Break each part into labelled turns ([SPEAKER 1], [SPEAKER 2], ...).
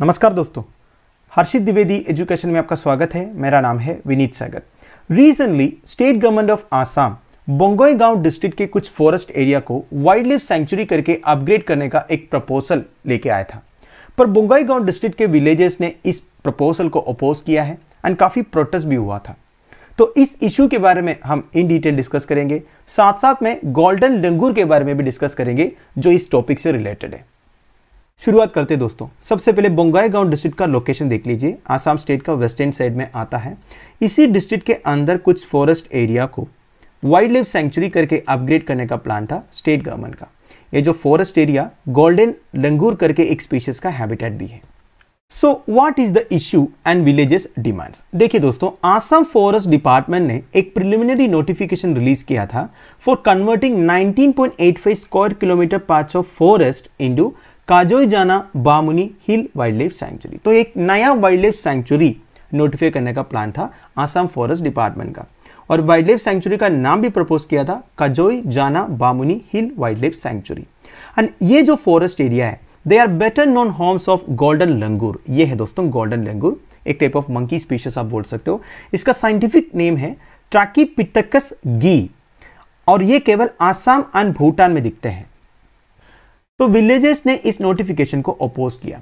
[SPEAKER 1] नमस्कार दोस्तों हर्षित द्विवेदी एजुकेशन में आपका स्वागत है मेरा नाम है Vineet Sagar recently state government of Assam Bongaigaon district के कुछ फॉरेस्ट एरिया को वाइल्ड लाइफ सेंचुरी करके अपग्रेड करने का एक प्रपोजल लेके आया था पर बोंगोई गांव डिस्ट्रिक्ट के विलेजेस ने इस प्रपोजल को अपोज किया है एंड काफ़ी प्रोटेस्ट भी हुआ था तो इस इशू के बारे में हम इन डिटेल डिस्कस करेंगे साथ साथ में गोल्डन डंगूर के बारे में भी डिस्कस करेंगे जो इस टॉपिक से रिलेटेड है शुरुआत करते हैं दोस्तों सबसे पहले बोंगाई गांव डिस्ट्रिक्ट का लोकेशन देख लीजिए आसाम स्टेट का वेस्टर्न साइड में आता है इसी डिस्ट्रिक्ट के अंदर कुछ फॉरेस्ट एरिया को वाइल्ड लाइफ सेंचुरी करके अपग्रेड करने का प्लान था स्टेट गवर्नमेंट का ये जो फॉरेस्ट एरिया गोल्डन लंगूर करके एक स्पीशीज का हैबिटेट भी है so what is the issue and villages demands देखिए दोस्तों आसाम फॉरेस्ट डिपार्टमेंट ने एक प्रिलिमिनरी नोटिफिकेशन रिलीज किया था for converting 19.85 square kilometre part of forest into Kajoi जाना बामुनी हिल वाइल्ड लाइफ सेंचुरी तो एक नया वाइल्ड लाइफ सेंचुरी नोटिफाई करने का प्लान था आसाम फॉरेस्ट डिपार्टमेंट का और वाइल्ड लाइफ सेंचुरी का नाम भी प्रपोज किया था काजोई जाना बामुनी हिल वाइल्ड लाइफ सेंचुरी एंड ये जो फॉरेस्ट एरिया है they are better known homes of golden langur ये है दोस्तों गोल्डन लंगूर एक टाइप ऑफ मंकी स्पीशीज आप बोल सकते हो इसका साइंटिफिक नेम है ट्राकी पिटकस गी और ये केवल आसाम एंड भूटान में दिखते हैं तो विलेजेस ने इस नोटिफिकेशन को अपोज किया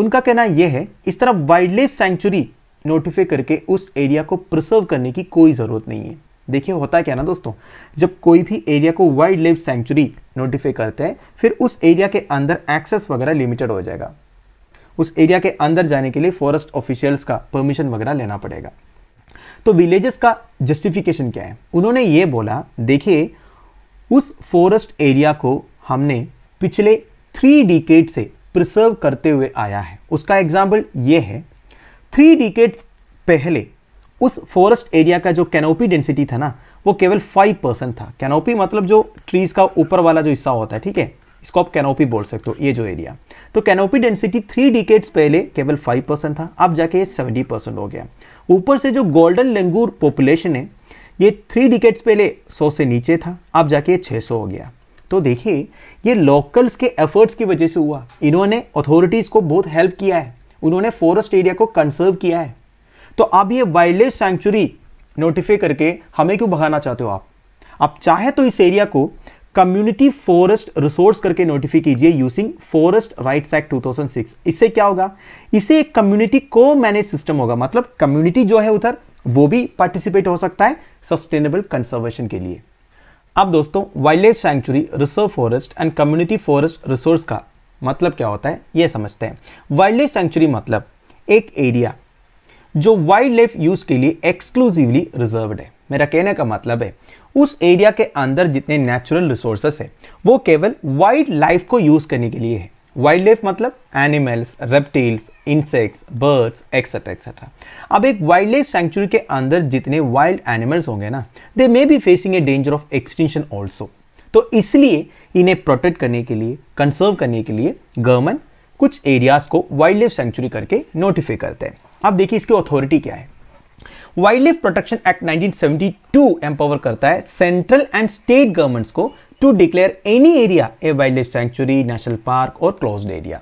[SPEAKER 1] उनका कहना यह है इस तरह वाइल्ड लाइफ सेंचुरी नोटिफाई करके उस एरिया को प्रिजर्व करने की कोई ज़रूरत नहीं है देखिए होता है क्या ना दोस्तों जब कोई भी एरिया को वाइल्ड लाइफ सेंचुरी नोटिफाई करते हैं फिर उस एरिया के अंदर एक्सेस वगैरह लिमिटेड हो जाएगा उस एरिया के अंदर जाने के लिए फॉरेस्ट ऑफिशियल्स का परमिशन वगैरह लेना पड़ेगा तो विलेजेस का जस्टिफिकेशन क्या है उन्होंने ये बोला देखिए उस फॉरेस्ट एरिया को हमने पिछले थ्री डिकेट से प्रिजर्व करते हुए आया है उसका एग्जाम्पल ये है थ्री डिकेट्स पहले उस फॉरेस्ट एरिया का जो कैनोपी डेंसिटी था ना वो केवल फाइव परसेंट था कैनोपी मतलब जो ट्रीज का ऊपर वाला जो हिस्सा होता है ठीक है इसको आप कैनोपी बोल सकते हो ये जो एरिया तो कैनोपी डेंसिटी थ्री डिकेट्स पहले केवल फाइव परसेंट था अब जाके ये सेवेंटी परसेंट हो गया ऊपर से जो गोल्डन लेंगूर पॉपुलेशन है ये थ्री डिकेट्स पहले सौ से नीचे था अब जाके ये छः सौ हो गया तो देखिए ये लोकल्स के एफर्ट्स की वजह से हुआ इन्होंने अथॉरिटीज़ को बहुत हेल्प किया है उन्होंने फॉरेस्ट एरिया को कंसर्व किया है तो आप ये वाइल्ड सेंचुरी नोटिफाई करके हमें क्यों भगाना चाहते हो आप आप चाहे तो इस एरिया को कम्युनिटी फॉरेस्ट रिसोर्स करके नोटिफाई कीजिए यूजिंग फॉरेस्ट राइट्स एक्ट 2006 इससे क्या होगा इससे एक कम्युनिटी को मैनेज सिस्टम होगा मतलब कम्युनिटी जो है उधर वो भी पार्टिसिपेट हो सकता है सस्टेनेबल कंजर्वेशन के लिए अब दोस्तों wildlife sanctuary reserve forest and community forest resource का मतलब क्या होता है ये समझते हैं वाइल्ड लाइफ सेंचुरी मतलब एक एरिया जो वाइल्ड लाइफ यूज के लिए एक्सक्लूसिवली रिजर्व है मेरा कहने का मतलब है उस एरिया के अंदर जितने नेचुरल रिसोर्सेस है वो केवल वाइल्ड लाइफ को यूज करने के लिए है वाइल्ड लाइफ मतलब animals reptiles insects birds etcetera etcetera अब एक वाइल्ड लाइफ सेंचुरी के अंदर जितने वाइल्ड एनिमल्स होंगे ना they may be facing a danger of extinction also तो इसलिए इन्हें प्रोटेक्ट करने के लिए कंसर्व करने के लिए गवर्नमेंट कुछ एरियाज को वाइल्ड लाइफ सेंचुरी करके नोटिफाई करते हैं अब देखिए इसकी अथॉरिटी क्या है wildlife protection act 1972 empower करता है सेंट्रल एंड स्टेट गवर्नमेंट्स को to declare any area a wildlife sanctuary, national park or closed area.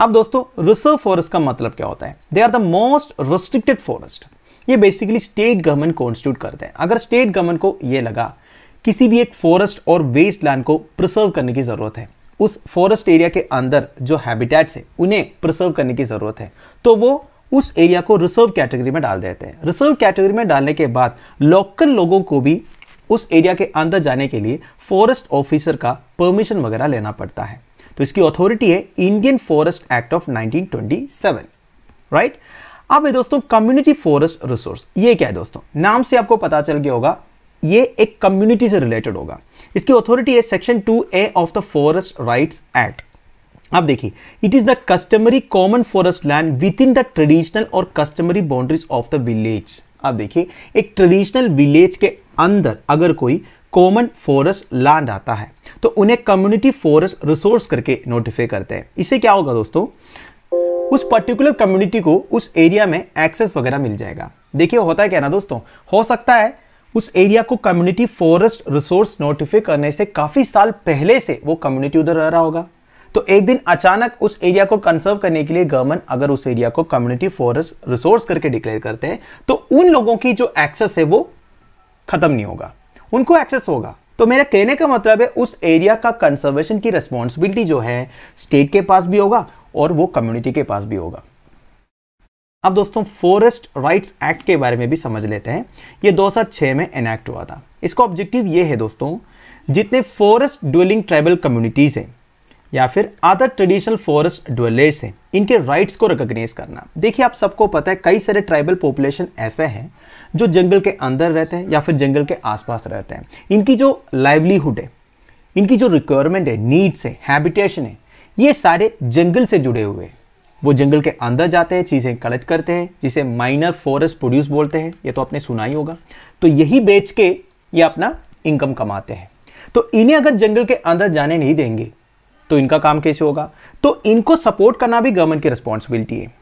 [SPEAKER 1] अब दोस्तों रिजर्व फॉरेस्ट का मतलब क्या होता है they are the most restricted forest ये बेसिकली स्टेट गवर्नमेंट कॉन्स्टिट्यूट करते हैं अगर स्टेट गवर्नमेंट को ये लगा किसी भी एक फॉरेस्ट और वेस्ट लैंड को प्रिजर्व करने की ज़रूरत है उस फॉरेस्ट एरिया के अंदर जो हैबिटेट्स है उन्हें प्रिजर्व करने की ज़रूरत है तो वो उस एरिया को रिजर्व कैटेगरी में डाल देते हैं रिजर्व कैटेगरी में डालने के बाद लोकल लोगों को भी उस एरिया के अंदर जाने के लिए फॉरेस्ट ऑफिसर का परमिशन वगैरह लेना पड़ता है तो इसकी अथॉरिटी है Indian forest act of 1927 right अब ये दोस्तों कम्युनिटी फॉरेस्ट रिसोर्स ये क्या है दोस्तों नाम से आपको पता चल गया होगा ये एक कम्युनिटी से रिलेटेड होगा इसकी अथॉरिटी है section two A of the forest right act अब देखिए it is the customary common forest land within the traditional और customary boundaries of the village अब देखिए एक ट्रेडिशनल विलेज के अंदर अगर कोई कॉमन फॉरेस्ट लैंड आता है तो उन्हें कम्युनिटी फॉरेस्ट रिसोर्स करके नोटिफाई करते हैं इससे क्या होगा दोस्तों उस पर्टिकुलर कम्युनिटी को उस एरिया में एक्सेस वगैरह मिल जाएगा देखिए होता है क्या ना दोस्तों हो सकता है उस एरिया को कम्युनिटी फॉरेस्ट रिसोर्स नोटिफाई करने से काफ़ी साल पहले से वो कम्युनिटी उधर रह रहा होगा तो एक दिन अचानक उस एरिया को कंसर्व करने के लिए गवर्नमेंट अगर उस एरिया को कम्युनिटी फॉरेस्ट रिसोर्स करके डिक्लेयर करते हैं तो उन लोगों की जो एक्सेस है वो खत्म नहीं होगा उनको एक्सेस होगा तो मेरा कहने का मतलब है उस एरिया का कंजर्वेशन की रिस्पॉन्सिबिलिटी जो है स्टेट के पास भी होगा और वो कम्युनिटी के पास भी होगा अब दोस्तों फॉरेस्ट राइट्स एक्ट के बारे में भी समझ लेते हैं ये 2006 में एनेक्ट हुआ था इसका ऑब्जेक्टिव ये है दोस्तों जितने फॉरेस्ट ड्वेलिंग ट्राइबल कम्युनिटीज़ हैं या फिर अदर ट्रेडिशनल फॉरेस्ट ड्वेलर्स हैं इनके राइट्स को रिकग्नाइज करना देखिए आप सबको पता है कई सारे ट्राइबल पॉपुलेशन ऐसे हैं जो जंगल के अंदर रहते हैं या फिर जंगल के आसपास रहते हैं इनकी जो लाइवलीहुड है इनकी जो रिक्वायरमेंट है नीड्स है हैबिटेशन है ये सारे जंगल से जुड़े हुए हैं वो जंगल के अंदर जाते हैं चीज़ें कलेक्ट करते हैं जिसे माइनर फॉरेस्ट प्रोड्यूस बोलते हैं ये तो आपने सुना ही होगा तो यही बेच के ये अपना इनकम कमाते हैं तो इन्हें अगर जंगल के अंदर जाने नहीं देंगे तो इनका काम कैसे होगा तो इनको सपोर्ट करना भी गवर्नमेंट की रिस्पॉन्सिबिलिटी है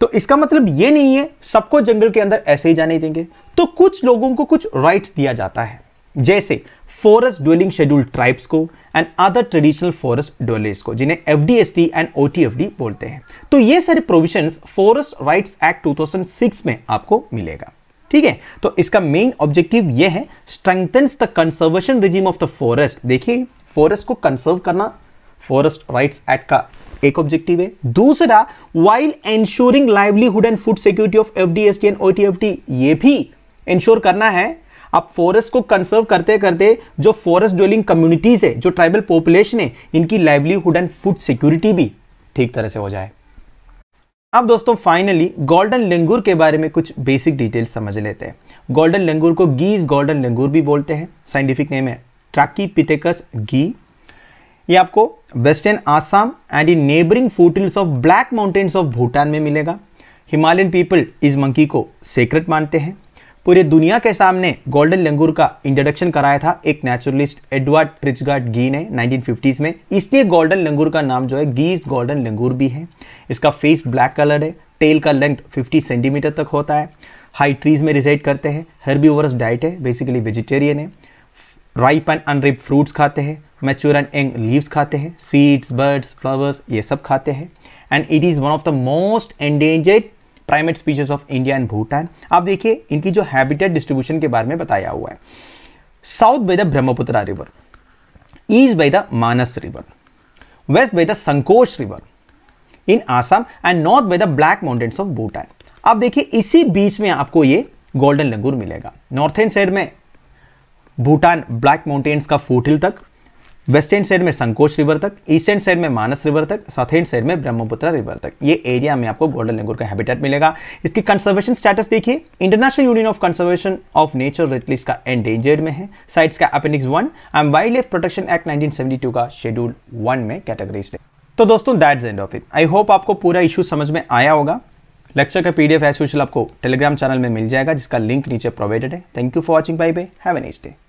[SPEAKER 1] तो इसका मतलब ये नहीं है सबको जंगल के अंदर ऐसे ही जाने देंगे तो कुछ लोगों को कुछ राइट्स दिया जाता है जैसे फॉरेस्ट ड्वेलिंग शेड्यूल ट्राइब्स को and other traditional forest dwellers को जिन्हें F D and O T F D बोलते हैं तो ये सारे प्रोविजन फॉरेस्ट राइट्स एक्ट 2006 में आपको मिलेगा ठीक है तो इसका मेन ऑब्जेक्टिव यह है strengthens the conservation regime of the forest देखिए फॉरेस्ट को कंजर्व करना फॉरेस्ट राइट्स एक्ट का एक ऑब्जेक्टिव है दूसरा while ensuring livelihood and food security of F D S T and O T F T ये भी इंश्योर करना है आप फॉरेस्ट को कंसर्व करते करते जो फॉरेस्ट ड्वेलिंग कम्युनिटीज है जो ट्राइबल पॉपुलेशन है इनकी लाइवलीहुड एंड फूड सिक्योरिटी भी ठीक तरह से हो जाए अब दोस्तों फाइनली गोल्डन लेंगूर के बारे में कुछ बेसिक डिटेल्स समझ लेते हैं गोल्डन लेंगूर को गीज गोल्डन लेंगूर भी बोलते हैं साइंटिफिक नेम है ट्राकी पिथेकस गी ये आपको western Assam and in neighbouring foothills of black mountains of Bhutan में मिलेगा हिमालयन पीपल इस मंकी को सेक्रेट मानते हैं पूरे दुनिया के सामने गोल्डन लंगूर का इंट्रोडक्शन कराया था एक नेचुरलिस्ट एडवर्ड ट्रिचगार्ड गी ने 1950s में इसलिए गोल्डन लंगूर का नाम जो है गीज गोल्डन लंगूर भी है इसका फेस ब्लैक कलर है टेल का लेंथ 50 सेंटीमीटर तक होता है हाई ट्रीज में रिजाइड करते हैं हर्बीवरस डाइट है बेसिकली वेजिटेरियन है राइप एंड अनरिप फ्रूट्स खाते हैं मैच्योर एंड यंग लीव्स खाते हैं सीड्स बर्ड्स फ्लावर्स ये सब खाते हैं and it is one of the most endangered primate species of India and Bhutan आप देखिए इनकी जो हैबिटेट डिस्ट्रीब्यूशन के बारे में बताया हुआ है south by the Brahmaputra river east by the Manas river west by the Sankosh river in Assam and north by the black mountains of Bhutan आप देखिए इसी बीच में आपको ये गोल्डन लंगूर मिलेगा नॉर्थन साइड में भूटान ब्लैक माउंटेन्स का फोटिल तक वेस्टर्न साइड में संकोच रिवर तक ईस्टर्न साइड में मानस रिवर तक साउथर्न साइड में ब्रह्मपुत्र रिवर तक ये एरिया में आपको गोल्डन लेंगूर का हैबिटेट मिलेगा इसकी कंजर्वेशन स्टेटस देखिए international union of conservation of nature red का एंडेंजर्ड में है साइट्स का appendix one and wildlife protection act nineteen का शेड्यूल वन में कैटेगरीज है तो दोस्तों that's end of it I hope आपको पूरा इशू समझ में आया होगा लेक्चर का पीडीएफ एज यूजल आपको टेलीग्राम चैनल में मिल जाएगा जिसका लिंक नीचे प्रोवाइडेड है thank you for watching by bye have a next day